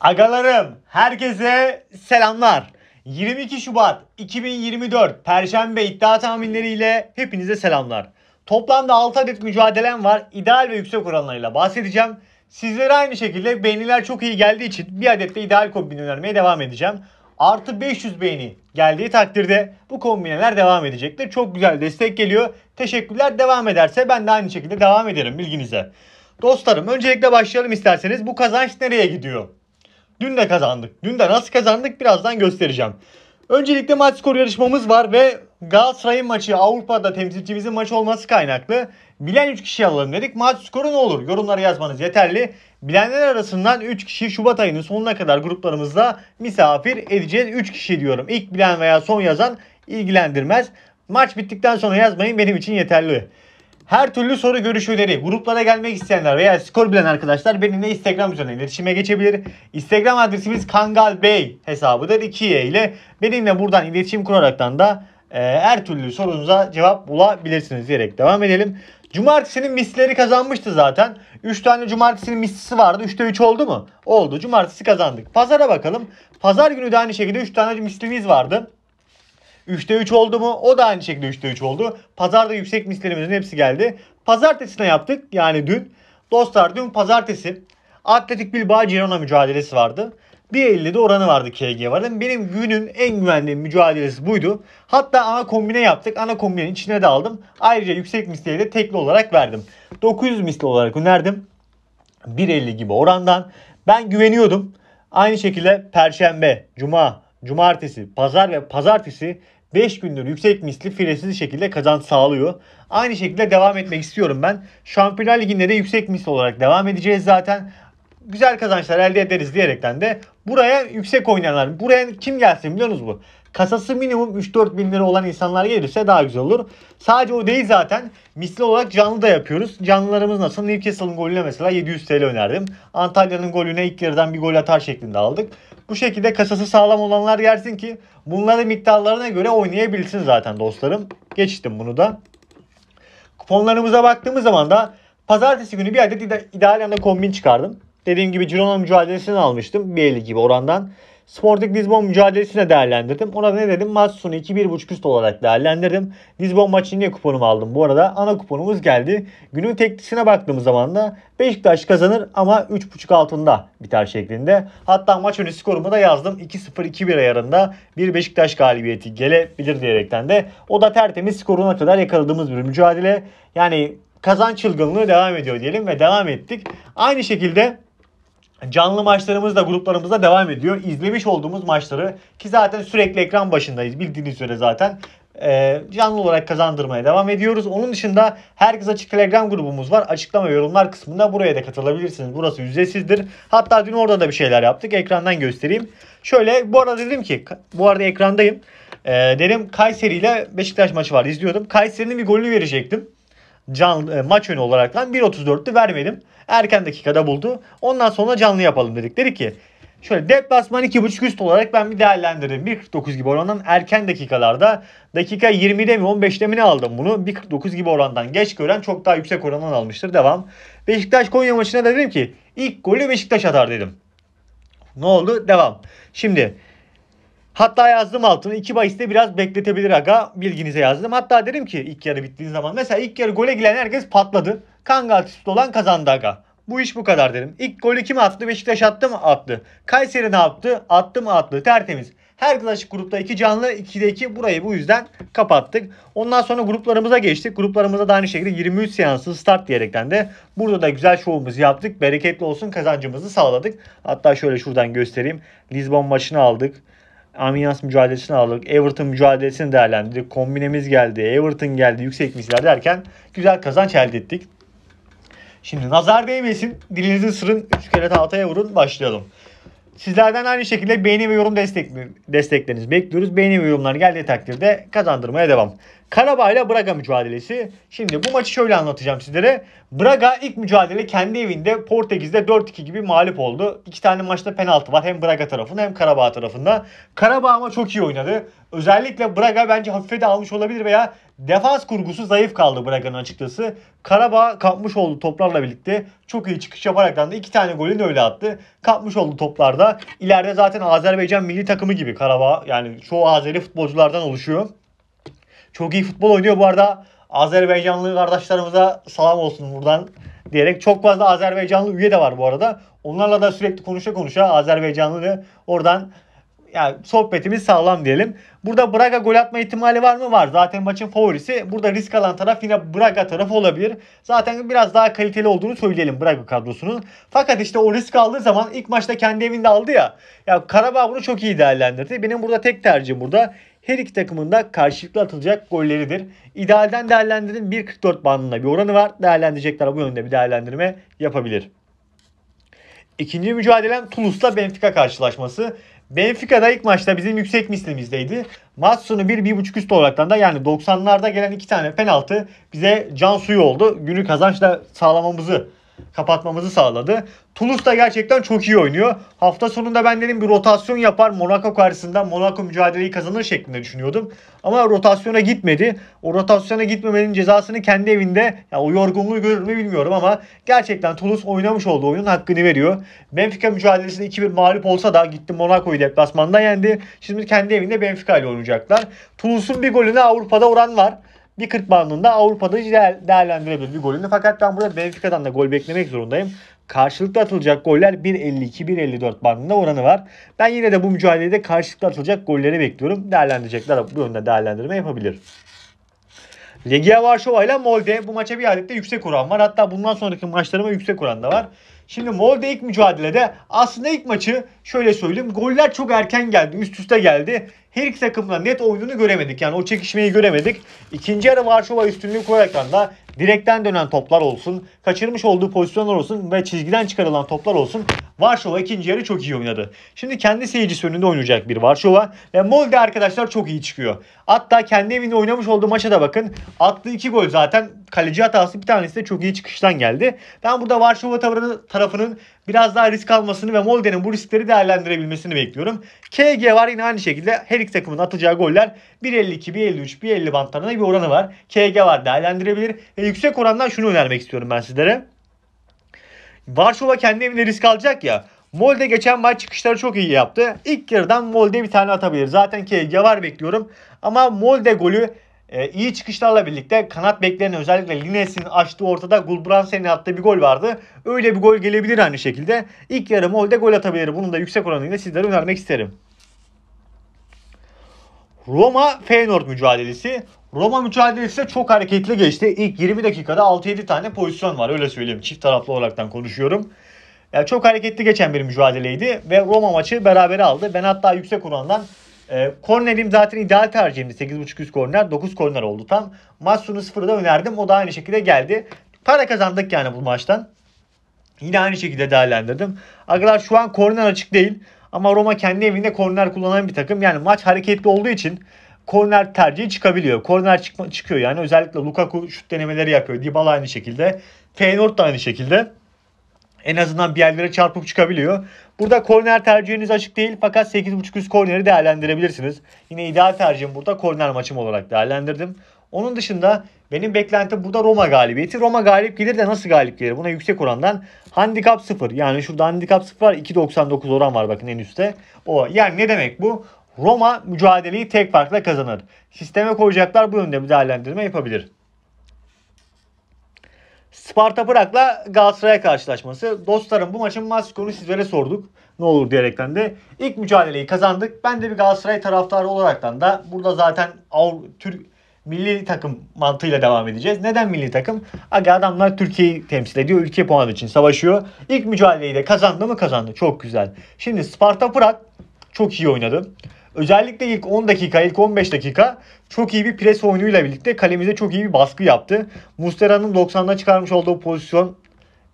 Agalarım, herkese selamlar. 22 Şubat 2024 Perşembe iddia tahminleriyle hepinize selamlar. Toplamda 6 adet mücadelem var. İdeal ve yüksek oranlarıyla bahsedeceğim. Sizlere aynı şekilde beğeniler çok iyi geldiği için bir adet de ideal kombin önermeye devam edeceğim. Artı 500 beğeni geldiği takdirde bu kombineler devam edecektir. Çok güzel destek geliyor. Teşekkürler devam ederse ben de aynı şekilde devam ederim bilginize. Dostlarım öncelikle başlayalım isterseniz. Bu kazanç nereye gidiyor? Dün de kazandık. Dün de nasıl kazandık birazdan göstereceğim. Öncelikle maç skoru yarışmamız var ve Galatasaray'ın maçı Avrupa'da temsilcimizin maçı olması kaynaklı. Bilen 3 kişi alalım dedik. Maç skoru ne olur? Yorumlara yazmanız yeterli. Bilenler arasından 3 kişi Şubat ayının sonuna kadar gruplarımızda misafir edeceğiz. 3 kişi diyorum. İlk bilen veya son yazan ilgilendirmez. Maç bittikten sonra yazmayın benim için yeterli. Her türlü soru görüşüleri gruplara gelmek isteyenler veya skor bilen arkadaşlar benimle Instagram üzerinden iletişime geçebilir. Instagram adresimiz Kangal Bey hesabıdır 2'ye ile benimle buradan iletişim kuraraktan da e, her türlü sorunuza cevap bulabilirsiniz diyerek devam edelim. Cumartesinin misleri kazanmıştı zaten. 3 tane cumartesinin mislisi vardı. 3'te 3 oldu mu? Oldu. Cumartesi kazandık. Pazara bakalım. Pazar günü de aynı şekilde 3 tane mislimiz vardı. 3'te 3 oldu mu? O da aynı şekilde 3'te 3 oldu. Pazarda yüksek mislerimizin hepsi geldi. Pazartesine yaptık yani dün. Dostlar dün pazartesi Atletik Bilbao Girona mücadelesi vardı. 1.50'de oranı vardı KG varın. Benim günün en güvenli mücadelesi buydu. Hatta ana kombine yaptık. Ana kombinin içine de aldım. Ayrıca yüksek misliye de tekli olarak verdim. 900 misli olarak önerdim. 1.50 gibi orandan. Ben güveniyordum. Aynı şekilde Perşembe, Cuma, Cumartesi, Pazar ve Pazartesi 5 gündür yüksek misli firesiz şekilde kazanç sağlıyor. Aynı şekilde devam etmek istiyorum ben. Şampiyonlar Ligi'nde de yüksek misli olarak devam edeceğiz zaten. Güzel kazançlar elde ederiz diyerekten de buraya yüksek oynayanlar, buraya kim gelsin biliyor musunuz bu? Kasası minimum 3-4 bin lira olan insanlar gelirse daha güzel olur. Sadece o değil zaten. Misli olarak canlı da yapıyoruz. Canlılarımız nasıl? Newcastle'ın golüne mesela 700 TL önerdim. Antalya'nın golüne ilk yarıdan bir gol atar şeklinde aldık. Bu şekilde kasası sağlam olanlar gelsin ki bunların miktarlarına göre oynayabilsin zaten dostlarım. Geçtim bunu da. Kuponlarımıza baktığımız zaman da pazartesi günü bir adet ideal anda kombin çıkardım. Dediğim gibi Girona mücadelesini almıştım. 1.50 gibi orandan. Sporting Lisbon mücadelesine değerlendirdim. Ona ne dedim? Maç sonu 2-1.5 üst olarak değerlendirdim. Lisbon maçı niye kuponumu aldım? Bu arada ana kuponumuz geldi. Günün teklisine baktığımız zaman da Beşiktaş kazanır ama 3.5 altında biter şeklinde. Hatta maç önü skorumu da yazdım. 2-0-2-1 ayarında bir Beşiktaş galibiyeti gelebilir diyerekten de. O da tertemiz skoruna kadar yakaladığımız bir mücadele. Yani kazan çılgınlığı devam ediyor diyelim ve devam ettik. Aynı şekilde Canlı maçlarımız da gruplarımızda devam ediyor. İzlemiş olduğumuz maçları ki zaten sürekli ekran başındayız bildiğiniz üzere zaten e, canlı olarak kazandırmaya devam ediyoruz. Onun dışında herkes açık telegram grubumuz var. Açıklama yorumlar kısmında buraya da katılabilirsiniz. Burası ücretsizdir. Hatta dün orada da bir şeyler yaptık. Ekrandan göstereyim. Şöyle bu arada dedim ki bu arada ekrandayım. E, dedim Kayseri ile Beşiktaş maçı var izliyordum. Kayseri'nin bir golünü verecektim can, e, maç önü olaraktan 1.34'tü vermedim. Erken dakikada buldu. Ondan sonra canlı yapalım dedik. Dedi ki Şöyle deplasman 2.5 üst olarak ben bir değerlendirdim. 1.49 gibi orandan erken dakikalarda dakika 20'de mi 15'te mi ne aldım bunu? 1.49 gibi orandan geç gören çok daha yüksek orandan almıştır. Devam. Beşiktaş Konya maçına da dedim ki ilk golü Beşiktaş atar dedim. Ne oldu? Devam. Şimdi Hatta yazdım altını iki bahiste biraz bekletebilir aga. Bilginize yazdım. Hatta dedim ki ilk yarı bittiği zaman. Mesela ilk yarı gole giren herkes patladı. Kanga atışı olan kazandı aga. Bu iş bu kadar dedim. İlk golü kim attı? Beşiktaş attı mı? Attı. Kayseri ne yaptı? Attı mı? Attı. Tertemiz. Her klasik grupta iki canlı, 2'de 2. Burayı bu yüzden kapattık. Ondan sonra gruplarımıza geçtik. Gruplarımıza da aynı şekilde 23 seansı start diyerekten de burada da güzel şovumuzu yaptık. Bereketli olsun kazancımızı sağladık. Hatta şöyle şuradan göstereyim. Lisbon maçını aldık. Aminas mücadelesini aldık. Everton mücadelesini değerlendirdik. Kombinemiz geldi. Everton geldi. Yüksek misler derken güzel kazanç elde ettik. Şimdi nazar değmesin. Dilinizi ısırın. Üç kere tahtaya vurun. Başlayalım. Sizlerden aynı şekilde beğeni ve yorum destek, desteklerinizi bekliyoruz. Beğeni ve yorumlar geldiği takdirde kazandırmaya devam. Karabağ ile Braga mücadelesi. Şimdi bu maçı şöyle anlatacağım sizlere. Braga ilk mücadele kendi evinde Portekiz'de 4-2 gibi mağlup oldu. İki tane maçta penaltı var. Hem Braga tarafında hem Karabağ tarafında. Karabağ ama çok iyi oynadı. Özellikle Braga bence hafife de almış olabilir veya defans kurgusu zayıf kaldı Braga'nın açıkçası. Karabağ kapmış oldu toplarla birlikte çok iyi çıkış yaparak da iki tane golünü öyle attı. Kapmış oldu toplarda. ileride zaten Azerbaycan milli takımı gibi Karabağ. Yani çoğu Azeri futbolculardan oluşuyor. Çok iyi futbol oynuyor bu arada. Azerbaycanlı kardeşlerimize salam olsun buradan diyerek. Çok fazla Azerbaycanlı üye de var bu arada. Onlarla da sürekli konuşa konuşa Azerbaycanlı ve oradan yani sohbetimiz sağlam diyelim. Burada Braga gol atma ihtimali var mı? Var. Zaten maçın favorisi. Burada risk alan taraf yine Braga tarafı olabilir. Zaten biraz daha kaliteli olduğunu söyleyelim Braga kadrosunun. Fakat işte o risk aldığı zaman ilk maçta kendi evinde aldı ya. Ya Karabağ bunu çok iyi değerlendirdi. Benim burada tek tercihim burada her iki takımın da karşılıklı atılacak golleridir. İdealden değerlendirin 1.44 bandında bir oranı var. Değerlendirecekler bu yönde bir değerlendirme yapabilir. İkinci mücadelem Toulouse'la Benfica karşılaşması. Benfica'da ilk maçta bizim yüksek mislimizdeydi. Maç sonu 1-1.5 üst olaraktan da yani 90'larda gelen iki tane penaltı bize can suyu oldu. Günü kazançla sağlamamızı kapatmamızı sağladı. Toulouse da gerçekten çok iyi oynuyor. Hafta sonunda ben dedim bir rotasyon yapar Monaco karşısında Monaco mücadeleyi kazanır şeklinde düşünüyordum. Ama rotasyona gitmedi. O rotasyona gitmemenin cezasını kendi evinde ya o yorgunluğu görür mü bilmiyorum ama gerçekten Toulouse oynamış olduğu oyunun hakkını veriyor. Benfica mücadelesinde 2-1 mağlup olsa da gitti Monaco'yu deplasmanda yendi. Şimdi kendi evinde Benfica ile oynayacaklar. Toulouse'un bir golüne Avrupa'da oran var bir 40 bandında Avrupa'da değerlendirebilir bir golünü. Fakat ben burada Benfica'dan da gol beklemek zorundayım. Karşılıklı atılacak goller 1.52-1.54 bandında oranı var. Ben yine de bu mücadelede karşılıklı atılacak golleri bekliyorum. Değerlendirecekler bu yönde değerlendirme yapabilir. Legia Varşova ile Molde bu maça bir adet de yüksek oran var. Hatta bundan sonraki maçlarıma yüksek oran da var. Şimdi Molde ilk mücadelede aslında ilk maçı şöyle söyleyeyim. Goller çok erken geldi. Üst üste geldi. Her iki takımla net oyununu göremedik. Yani o çekişmeyi göremedik. İkinci yarı Varşova üstünlüğü koyaraktan da direkten dönen toplar olsun. Kaçırmış olduğu pozisyonlar olsun ve çizgiden çıkarılan toplar olsun. Varşova ikinci yarı çok iyi oynadı. Şimdi kendi seyircisi önünde oynayacak bir Varşova ve Molde arkadaşlar çok iyi çıkıyor. Hatta kendi evinde oynamış olduğu maça da bakın. Attığı iki gol zaten kaleci hatası bir tanesi de çok iyi çıkıştan geldi. Ben burada Varşova tarafının biraz daha risk almasını ve Molde'nin bu riskleri değerlendirebilmesini bekliyorum. KG var yine aynı şekilde her iki takımın atacağı goller 1.52, 1.53, 1.50 bantlarında bir oranı var. KG var değerlendirebilir ve yüksek orandan şunu önermek istiyorum ben sizlere. Varşova kendi evinde risk alacak ya. Molde geçen maç çıkışları çok iyi yaptı. İlk yarıdan Molde bir tane atabilir. Zaten ki yavar bekliyorum. Ama Molde golü e, iyi çıkışlarla birlikte kanat beklerine özellikle Lines'in açtığı ortada Gulbrandsen'in attığı bir gol vardı. Öyle bir gol gelebilir aynı şekilde. İlk yarı Molde gol atabilir. Bunun da yüksek oranıyla sizlere önermek isterim. Roma Feyenoord mücadelesi. Roma mücadelesi de çok hareketli geçti. İlk 20 dakikada 6-7 tane pozisyon var öyle söyleyeyim. Çift taraflı olaraktan konuşuyorum. Yani çok hareketli geçen bir mücadeleydi ve Roma maçı berabere aldı. Ben hatta yüksek orandan e, kornerim zaten ideal tercihimdi. 8.5 üst korner 9 korner oldu tam. Maç sonu 0'da önerdim. O da aynı şekilde geldi. Para kazandık yani bu maçtan. Yine aynı şekilde değerlendirdim. Arkadaşlar şu an korner açık değil. Ama Roma kendi evinde korner kullanan bir takım. Yani maç hareketli olduğu için korner tercihi çıkabiliyor. Korner çıkma, çıkıyor yani özellikle Lukaku şut denemeleri yapıyor. Dybala aynı şekilde. Feyenoord da aynı şekilde. En azından bir yerlere çarpıp çıkabiliyor. Burada korner tercihiniz açık değil fakat 8.5 üst korneri değerlendirebilirsiniz. Yine ideal tercihim burada korner maçım olarak değerlendirdim. Onun dışında benim beklentim burada Roma galibiyeti. Roma galip gelir de nasıl galip gelir? Buna yüksek orandan handikap 0. Yani şurada handikap 0 var. 2.99 oran var bakın en üstte. O yani ne demek bu? Roma mücadeleyi tek farkla kazanır. Sisteme koyacaklar bu yönde bir değerlendirme yapabilir. Sparta Prag'la Galatasaray karşılaşması. Dostlarım bu maçın maç skorunu sizlere sorduk. Ne olur diyerekten de. ilk mücadeleyi kazandık. Ben de bir Galatasaray taraftarı olaraktan da burada zaten Avru Türk milli takım mantığıyla devam edeceğiz. Neden milli takım? Aga adamlar Türkiye'yi temsil ediyor. Ülke puanı için savaşıyor. İlk mücadeleyi de kazandı mı kazandı. Çok güzel. Şimdi Sparta Prag çok iyi oynadı. Özellikle ilk 10 dakika, ilk 15 dakika çok iyi bir pres oyunuyla birlikte kalemize çok iyi bir baskı yaptı. Mustera'nın 90'da çıkarmış olduğu pozisyon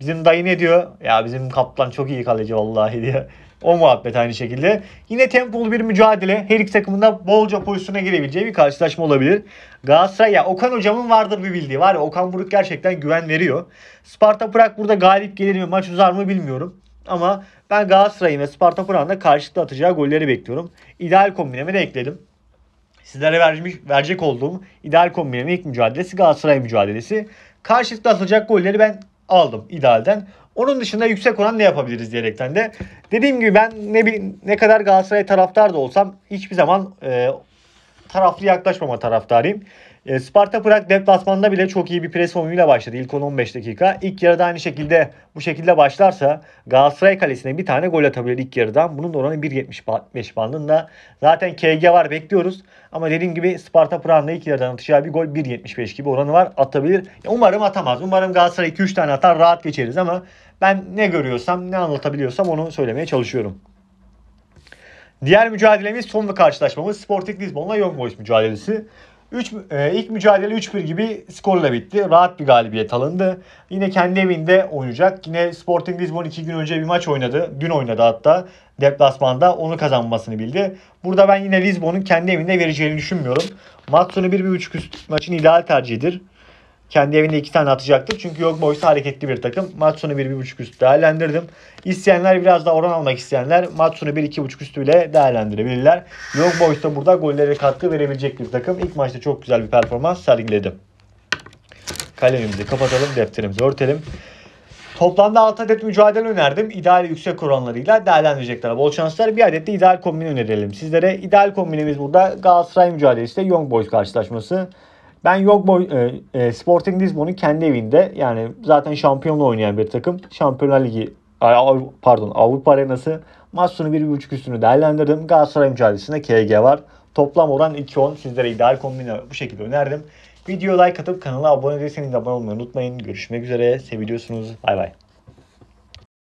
bizim dayı ne diyor? Ya bizim Kaplan çok iyi kaleci vallahi diye O muhabbet aynı şekilde. Yine tempolu bir mücadele. Her iki takımında bolca pozisyona girebileceği bir karşılaşma olabilir. Galatasaray ya Okan hocamın vardır bir bildiği. Var ya Okan Buruk gerçekten güven veriyor. Sparta Prag burada galip gelir mi maç uzar mı bilmiyorum. Ama ben Galatasaray'ın ve Sparta Prana'nın karşılıklı atacağı golleri bekliyorum. İdeal kombinemi de ekledim. Sizlere vermiş, verecek olduğum ideal kombinemi ilk mücadelesi Galatasaray mücadelesi. Karşılıklı atacak golleri ben aldım idealden. Onun dışında yüksek oran ne yapabiliriz diyerekten de. Dediğim gibi ben ne, bir, ne kadar Galatasaray taraftar da olsam hiçbir zaman e, taraflı yaklaşmama taraftarıyım. E, Sparta Prag deplasmanında bile çok iyi bir pres oyunuyla başladı ilk 10-15 dakika. İlk yarıda aynı şekilde bu şekilde başlarsa Galatasaray kalesine bir tane gol atabilir ilk yarıdan. Bunun da oranı 1.75 bandında. Zaten KG var bekliyoruz. Ama dediğim gibi Sparta Prag'ın ilk yarıdan atacağı bir gol 1.75 gibi oranı var. Atabilir. Umarım atamaz. Umarım Galatasaray 2-3 tane atar rahat geçeriz ama ben ne görüyorsam ne anlatabiliyorsam onu söylemeye çalışıyorum. Diğer mücadelemiz sonlu ve karşılaşmamız Sporting Lisbon'la Young Boys mücadelesi. Üç, e, ilk mücadele 3-1 gibi skorla bitti. Rahat bir galibiyet alındı. Yine kendi evinde oynayacak. Yine Sporting Lisbon 2 gün önce bir maç oynadı. Dün oynadı hatta. Deplasmanda onu kazanmasını bildi. Burada ben yine Lisbon'un kendi evinde vereceğini düşünmüyorum. Maç sonu 1-1.5 üst maçın ideal tercihidir. Kendi evinde iki tane atacaktır. Çünkü Young boysu hareketli bir takım. Maç bir bir buçuk üstü değerlendirdim. İsteyenler biraz daha oran almak isteyenler bir iki buçuk üstü bile değerlendirebilirler. Young boys da burada gollere katkı verebilecek bir takım. İlk maçta çok güzel bir performans sergiledi. Kalemimizi kapatalım, defterimizi örtelim. Toplamda 6 adet mücadele önerdim. İdeal yüksek oranlarıyla değerlendirecekler. Bol şanslar. Bir adet de ideal kombin önerelim sizlere. İdeal kombinimiz burada Galatasaray mücadelesi de Young Boys karşılaşması. Ben Young Boy, e, e, Sporting Lisbon'un kendi evinde yani zaten şampiyonla oynayan bir takım. Şampiyonlar Ligi pardon Avrupa Arenası maç sonu 1.5 üstünü değerlendirdim. Galatasaray mücadelesinde KG var. Toplam oran 2.10. Sizlere ideal kombini bu şekilde önerdim. Video like atıp kanala abone değilseniz abone olmayı unutmayın. Görüşmek üzere. seviyorsunuz. Bay bay.